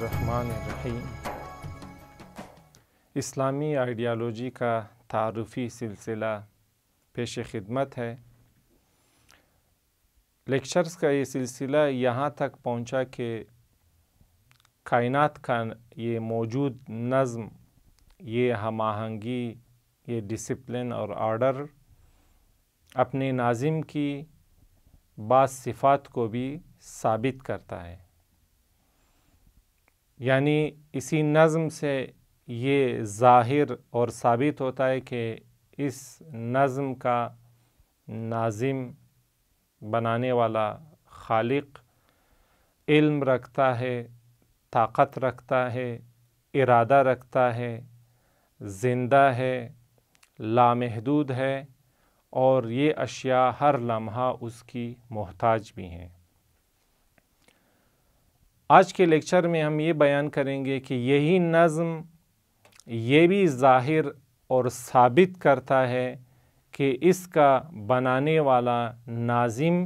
الرحمن الرحیم اسلامی آئیڈیالوجی کا تعارفی سلسلہ پیش خدمت ہے لیکچرز کا یہ سلسلہ یہاں تک پہنچا کہ کائنات کا یہ موجود نظم یہ ہم آہنگی یہ ڈسپلن اور آرڈر اپنے ناظم کی بعض صفات کو بھی ثابت کرتا ہے یعنی اسی نظم سے یہ ظاہر اور ثابت ہوتا ہے کہ اس نظم کا ناظم بنانے والا خالق علم رکھتا ہے طاقت رکھتا ہے ارادہ رکھتا ہے زندہ ہے لامحدود ہے اور یہ اشیاء ہر لمحہ اس کی محتاج بھی ہیں آج کے لیکچر میں ہم یہ بیان کریں گے کہ یہی نظم یہ بھی ظاہر اور ثابت کرتا ہے کہ اس کا بنانے والا ناظم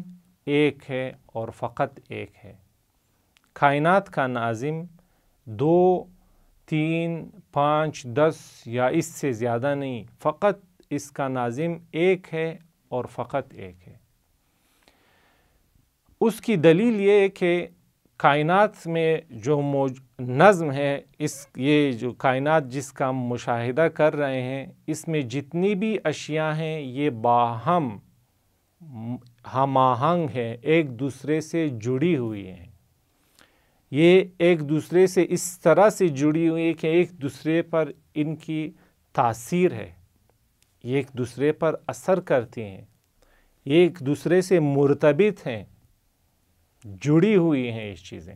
ایک ہے اور فقط ایک ہے کائنات کا ناظم دو تین پانچ دس یا اس سے زیادہ نہیں فقط اس کا ناظم ایک ہے اور فقط ایک ہے اس کی دلیل یہ ہے کہ کائنات میں جو موج نظم ہے اس یہ جو کائنات جس کا ہم مشاہدہ کر رہے ہیں اس میں جتنی بھی اشیاء ہیں یہ باہم ہم آہنگ ہیں ایک دوسرے سے جڑی ہوئی ہیں یہ ایک دوسرے سے اس طرح سے جڑی ہوئی ہے کہ ایک دوسرے پر ان کی تاثیر ہے یہ ایک دوسرے پر اثر کرتی ہیں یہ ایک دوسرے سے مرتبط ہیں جڑی ہوئی ہیں اس چیزیں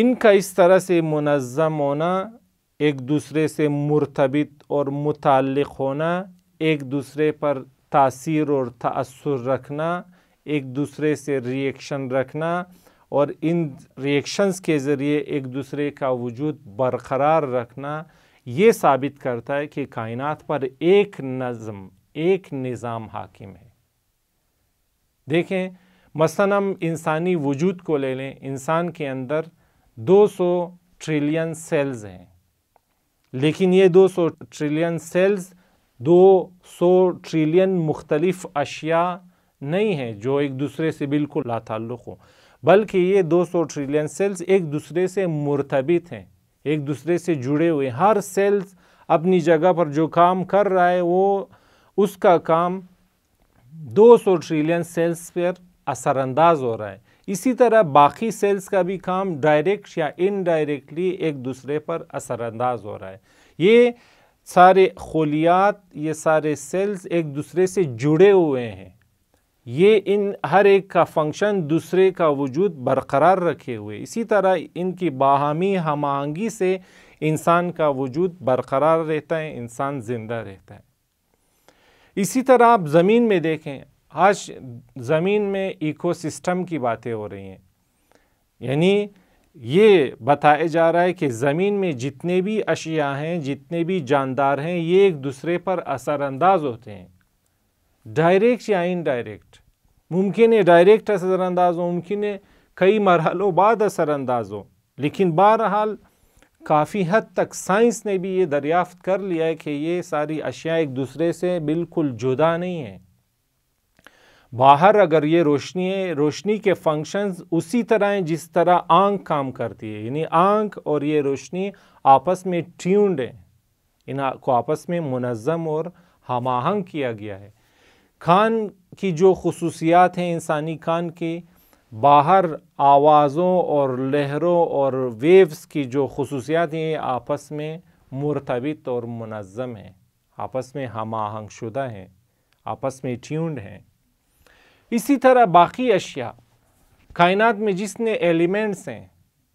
ان کا اس طرح سے منظم ہونا ایک دوسرے سے مرتبط اور متعلق ہونا ایک دوسرے پر تاثیر اور تأثر رکھنا ایک دوسرے سے ریئیکشن رکھنا اور ان ریئیکشنز کے ذریعے ایک دوسرے کا وجود برقرار رکھنا یہ ثابت کرتا ہے کہ کائنات پر ایک نظم ایک نظام حاکم ہے دیکھیں مثلا ہم انسانی وجود کو لے لیں انسان کے اندر دو سو ٹریلین سیلز ہیں لیکن یہ دو سو ٹریلین سیلز دو سو ٹریلین مختلف اشیاء نہیں ہیں جو ایک دوسرے سے بالکل لا تعلق ہوں بلکہ یہ دو سو ٹریلین سیلز ایک دوسرے سے مرتبط ہیں ایک دوسرے سے جڑے ہوئے ہر سیلز اپنی جگہ پر جو کام کر رہا ہے وہ اس کا کام دو سو ٹریلین سیلز پر اثر انداز ہو رہا ہے اسی طرح باقی سیلز کا بھی کام ڈائریکٹ یا انڈائریکٹلی ایک دوسرے پر اثر انداز ہو رہا ہے یہ سارے خولیات یہ سارے سیلز ایک دوسرے سے جڑے ہوئے ہیں یہ ان ہر ایک کا فنکشن دوسرے کا وجود برقرار رکھے ہوئے اسی طرح ان کی باہمی ہم آہنگی سے انسان کا وجود برقرار رہتا ہے انسان زندہ رہتا ہے اسی طرح آپ زمین میں دیکھیں آج زمین میں ایکو سسٹم کی باتیں ہو رہی ہیں یعنی یہ بتایا جا رہا ہے کہ زمین میں جتنے بھی اشیاء ہیں جتنے بھی جاندار ہیں یہ ایک دوسرے پر اثر انداز ہوتے ہیں ڈائریکٹ یا انڈائریکٹ ممکن ہے ڈائریکٹ اثر انداز ہو ممکن ہے کئی مرحلوں بعد اثر انداز ہو لیکن بہرحال کافی حد تک سائنس نے بھی یہ دریافت کر لیا ہے کہ یہ ساری اشیاء ایک دوسرے سے بالکل جدا نہیں ہیں باہر اگر یہ روشنی روشنی کے فنکشنز اسی طرح ہیں جس طرح آنکھ کام کرتی ہے یعنی آنکھ اور یہ روشنی آپس میں ٹیونڈ ہیں ان کو آپس میں منظم اور ہم آہنگ کیا گیا ہے کھان کی جو خصوصیات ہیں انسانی کھان کی باہر آوازوں اور لہروں اور ویوز کی جو خصوصیات ہیں یہ آپس میں مرتبط اور منظم ہیں آپس میں ہم آہنگ شدہ ہیں آپس میں ٹیونڈ ہیں اسی طرح باقی اشیاء کائنات میں جس نے ایلیمنٹس ہیں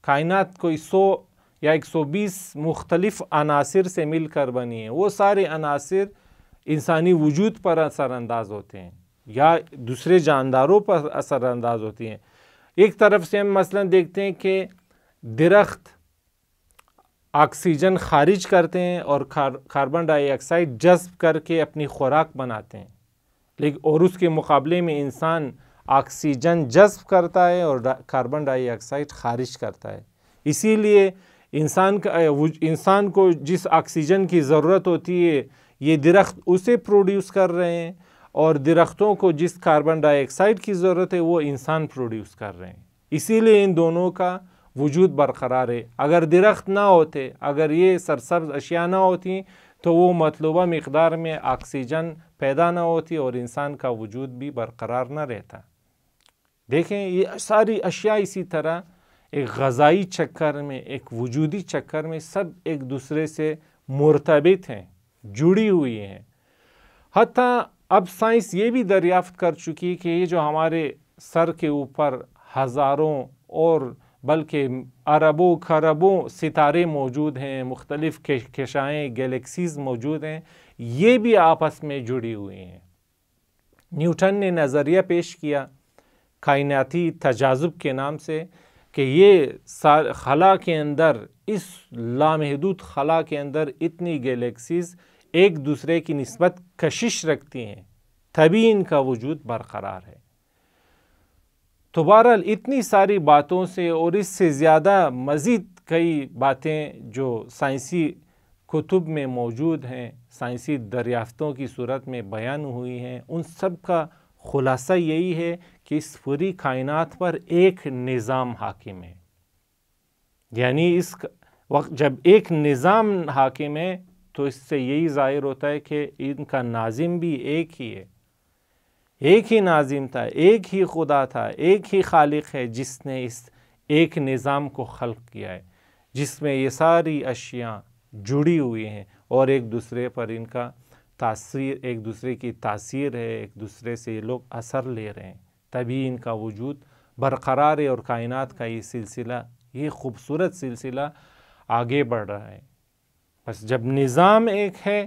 کائنات کوئی سو یا ایک سو بیس مختلف عناصر سے مل کر بنی ہیں وہ سارے عناصر انسانی وجود پر اثر انداز ہوتے ہیں یا دوسرے جانداروں پر اثر انداز ہوتی ہیں ایک طرف سے ہم مثلا دیکھتے ہیں کہ درخت آکسیجن خارج کرتے ہیں اور کاربن ڈائی آکسائڈ جذب کر کے اپنی خوراک بناتے ہیں اور اس کے مقابلے میں انسان آکسیجن جذب کرتا ہے اور کاربن ڈائی آکسائڈ خارج کرتا ہے اسی لیے انسان کا انسان کو جس آکسیجن کی ضرورت ہوتی ہے یہ درخت اسے پروڈیوس کر رہے ہیں اور درختوں کو جس کاربن ڈائی آکسائڈ کی ضرورت ہے وہ انسان پروڈیوس کر رہے ہیں اسی لیے ان دونوں کا وجود برقرار ہے اگر درخت نہ ہوتے اگر یہ سرسبز اشیاء نہ ہوتی تو وہ مطلوبہ مقدار میں آکسیجن پیدا نہ ہوتی اور انسان کا وجود بھی برقرار نہ رہتا دیکھیں یہ ساری اشیاء اسی طرح ایک غذائی چکر میں ایک وجودی چکر میں سب ایک دوسرے سے مرتبط ہیں جڑی ہوئی ہیں حتیٰ اب سائنس یہ بھی دریافت کر چکی کہ یہ جو ہمارے سر کے اوپر ہزاروں اور بلکہ اربوں کھربوں ستارے موجود ہیں مختلف کشائیں گیلیکسیز موجود ہیں یہ بھی آپس میں جڑی ہوئی ہیں نیوٹن نے نظریہ پیش کیا کائناتی تجاذب کے نام سے کہ یہ خلا کے اندر اس لامحدود خلا کے اندر اتنی گیلیکسیز ایک دوسرے کی نسبت کشش رکھتی ہیں تبھی ان کا وجود برقرار ہے تو بہرحال اتنی ساری باتوں سے اور اس سے زیادہ مزید کئی باتیں جو سائنسی کتب میں موجود ہیں سائنسی دریافتوں کی صورت میں بیان ہوئی ہیں ان سب کا خلاصہ یہی ہے کہ اس پوری کائنات پر ایک نظام حاکم ہے یعنی اس وقت جب ایک نظام حاکم ہے تو اس سے یہی ظاہر ہوتا ہے کہ ان کا ناظم بھی ایک ہی ہے ایک ہی ناظم تھا ایک ہی خدا تھا ایک ہی خالق ہے جس نے اس ایک نظام کو خلق کیا ہے جس میں یہ ساری اشیاء جڑی ہوئی ہیں اور ایک دوسرے پر ان کا تاثیر ایک دوسرے کی تاثیر ہے ایک دوسرے سے یہ لوگ اثر لے رہے ہیں تبھی ان کا وجود برقرار ہے اور کائنات کا یہ سلسلہ یہ خوبصورت سلسلہ آگے بڑھ رہا ہے بس جب نظام ایک ہے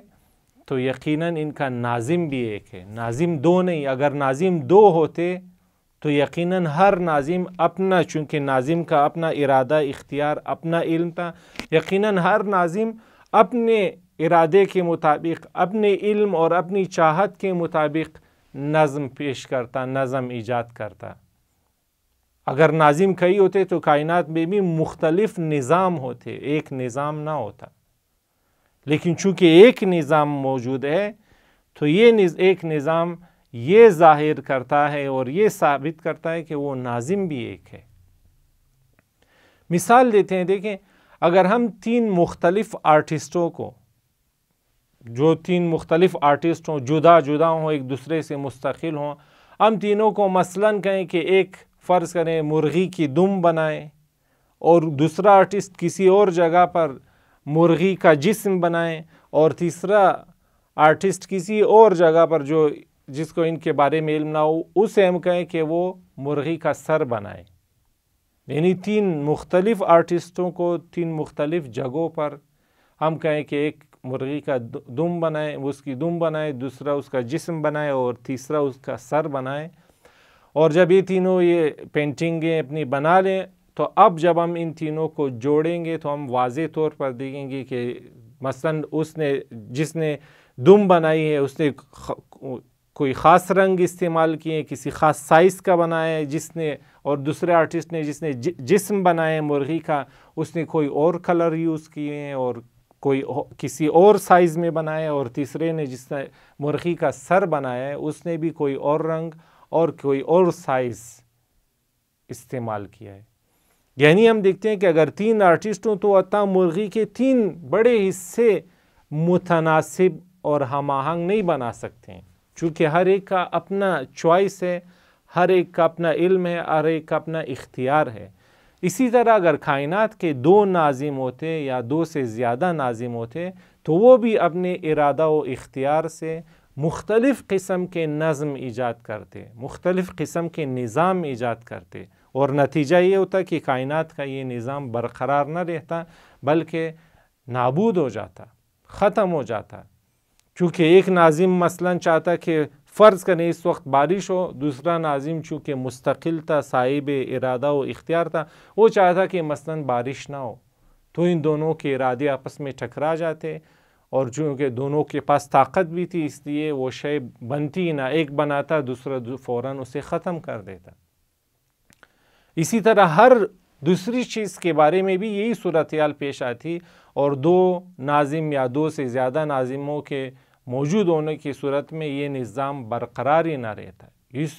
تو یقیناً ان کا ناظم بھی ایک ہے ناظم دو نہیں اگر ناظم دو ہوتے تو یقیناً ہر ناظم اپنا چونکہ ناظم کا اپنا ارادہ اختیار اپنا علم تھا یقیناً ہر ناظم اپنے ارادے کے مطابق اپنے علم اور اپنی چاہت کے مطابق نظم پیش کرتا نظم ایجاد کرتا اگر ناظم کئی ہوتے تو کائنات میں بھی مختلف نظام ہوتے ایک نظام نہ ہوتا لیکن چونکہ ایک نظام موجود ہے تو یہ ایک نظام یہ ظاہر کرتا ہے اور یہ ثابت کرتا ہے کہ وہ ناظم بھی ایک ہے مثال دیتے ہیں دیکھیں اگر ہم تین مختلف آرٹسٹوں کو جو تین مختلف آرٹسٹ ہوں جدا جدا ہوں ایک دوسرے سے مستقل ہوں ہم تینوں کو مثلا کہیں کہ ایک فرض کریں مرغی کی دم بنائیں اور دوسرا آرٹسٹ کسی اور جگہ پر مرغی کا جسم بنائیں اور تیسرا آرٹسٹ کسی اور جگہ پر جو جس کو ان کے بارے میں علم نہ ہو اسے ہم کہیں کہ وہ مرغی کا سر بنائیں یعنی تین مختلف آرٹسٹوں کو تین مختلف جگہوں پر ہم کہیں کہ ایک مرغی کا دم بنائیں اس کی دم بنائیں دوسرا اس کا جسم بنائیں اور تیسرا اس کا سر بنائیں اور جب یہ تینوں یہ پینٹنگیں اپنی بنا لیں تو اب جب ہم ان تینوں کو جوڑیں گے تو ہم واضح طور پر دیکھیں گے کہ مثلا اس نے جس نے دم بنائی ہے اس نے کوئی خاص رنگ استعمال کیے ہیں کسی خاص سائز کا بنایا ہے جس نے اور دوسرے آرٹسٹ نے جس نے جسم بنائے مرغی کا اس نے کوئی اور کلر یوز کیے ہیں اور کوئی کسی اور سائز میں بنایا اور تیسرے نے جس نے مرغی کا سر بنایا ہے اس نے بھی کوئی اور رنگ اور کوئی اور سائز استعمال کیا ہے یعنی ہم دیکھتے ہیں کہ اگر تین آرٹسٹ ہوں تو عطا مرغی کے تین بڑے حصے متناسب اور ہم آہنگ نہیں بنا سکتے ہیں چونکہ ہر ایک کا اپنا چوائس ہے ہر ایک کا اپنا علم ہے ہر ایک کا اپنا اختیار ہے اسی طرح اگر کائنات کے دو ناظم ہوتے یا دو سے زیادہ ناظم ہوتے تو وہ بھی اپنے ارادہ و اختیار سے مختلف قسم کے نظم ایجاد کرتے مختلف قسم کے نظام ایجاد کرتے اور نتیجہ یہ ہوتا کہ کائنات کا یہ نظام برقرار نہ رہتا بلکہ نابود ہو جاتا ختم ہو جاتا چونکہ ایک ناظم مثلا چاہتا کہ فرض کریں اس وقت بارش ہو دوسرا ناظم چونکہ مستقل تھا صاحب ارادہ و اختیار تھا وہ چاہتا کہ مثلا بارش نہ ہو تو ان دونوں کے ارادے آپس میں ٹھکرا جاتے اور چونکہ دونوں کے پاس طاقت بھی تھی اس لیے وہ شے بنتی نہ ایک بناتا دوسرا فوراً اسے ختم کر دیتا اسی طرح ہر دوسری چیز کے بارے میں بھی یہی صورتحال پیش آتی اور دو ناظم یا دو سے زیادہ ناظموں کے موجود ہونے کی صورت میں یہ نظام برقرار ہی نہ رہتا اس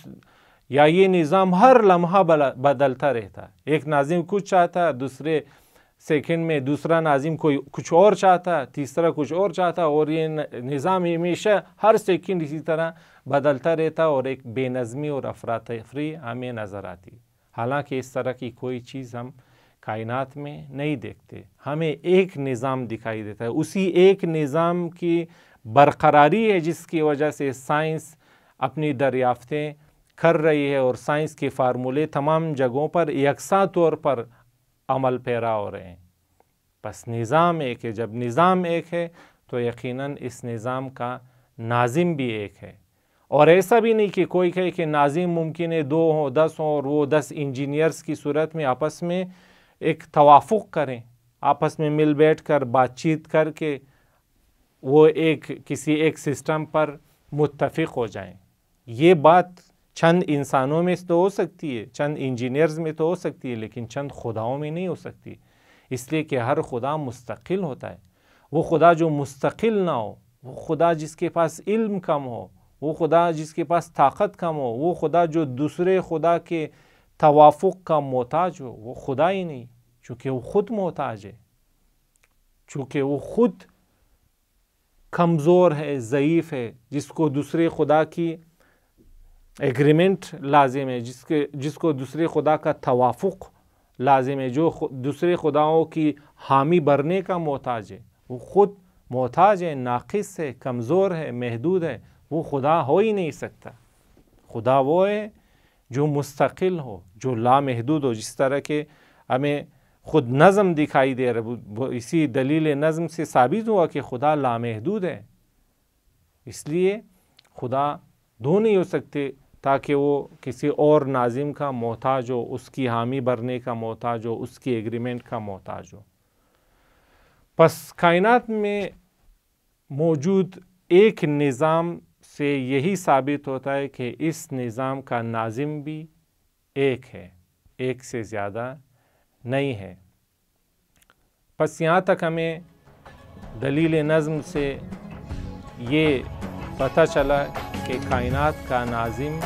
یا یہ نظام ہر لمحہ بدلتا رہتا ایک ناظم کچھ چاہتا دوسرے سیکنڈ میں دوسرا ناظم کوئی کچھ اور چاہتا تیسرا کچھ اور چاہتا اور یہ نظام ہمیشہ ہر سیکنڈ اسی طرح بدلتا رہتا اور ایک بے نظمی اور افراتفری ہمیں نظر آتی حالانکہ اس طرح کی کوئی چیز ہم کائنات میں نہیں دیکھتے ہمیں ایک نظام دکھائی دیتا ہے اسی ایک نظام کی برقراری ہے جس کی وجہ سے سائنس اپنی دریافتیں کر رہی ہے اور سائنس کے فارمولے تمام جگہوں پر یکساں طور پر عمل پیرا ہو رہے ہیں بس نظام ایک ہے جب نظام ایک ہے تو یقیناً اس نظام کا ناظم بھی ایک ہے اور ایسا بھی نہیں کہ کوئی کہے کہ ناظم ممکن ہے دو ہوں دس ہوں اور وہ دس انجینئرز کی صورت میں آپس میں ایک توافق کریں آپس میں مل بیٹھ کر بات چیت کر کے وہ ایک کسی ایک سسٹم پر متفق ہو جائیں یہ بات چند انسانوں میں تو ہو سکتی ہے چند انجینئرز میں تو ہو سکتی ہے لیکن چند خداؤں میں نہیں ہو سکتی اس لیے کہ ہر خدا مستقل ہوتا ہے وہ خدا جو مستقل نہ ہو وہ خدا جس کے پاس علم کم ہو وہ خدا جس کے پاس طاقت کم ہو وہ خدا جو دوسرے خدا کے توافق کا محتاج ہو وہ خدا ہی نہیں چونکہ وہ خود محتاج ہے چونکہ وہ خود کمزور ہے ضعیف ہے جس کو دوسرے خدا کی ایگریمنٹ لازم ہے جس کے جس کو دوسرے خدا کا توافق لازم ہے جو دوسرے خداؤں کی حامی بھرنے کا محتاج ہے وہ خود محتاج ہے ناقص ہے کمزور ہے محدود ہے وہ خدا ہو ہی نہیں سکتا خدا وہ ہے جو مستقل ہو جو لامحدود ہو جس طرح کہ ہمیں خود نظم دکھائی دے رہا ہے اسی دلیل نظم سے ثابت ہوا کہ خدا لامحدود ہے اس لیے خدا دو نہیں ہو سکتے تاکہ وہ کسی اور ناظم کا محتاج ہو اس کی حامی بھرنے کا محتاج ہو اس کی ایگریمنٹ کا محتاج ہو پس کائنات میں موجود ایک نظام سے یہی ثابت ہوتا ہے کہ اس نظام کا ناظم بھی ایک ہے ایک سے زیادہ نہیں ہے پس یہاں تک ہمیں دلیل نظم سے یہ پتہ چلا کہ کائنات کا ناظم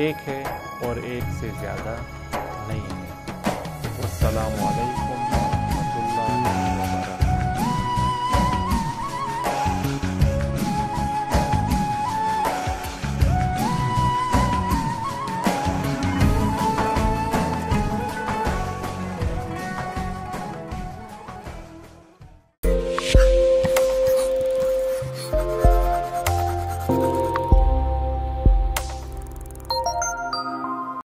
ایک ہے اور ایک سے زیادہ نہیں ہے السلام علیکم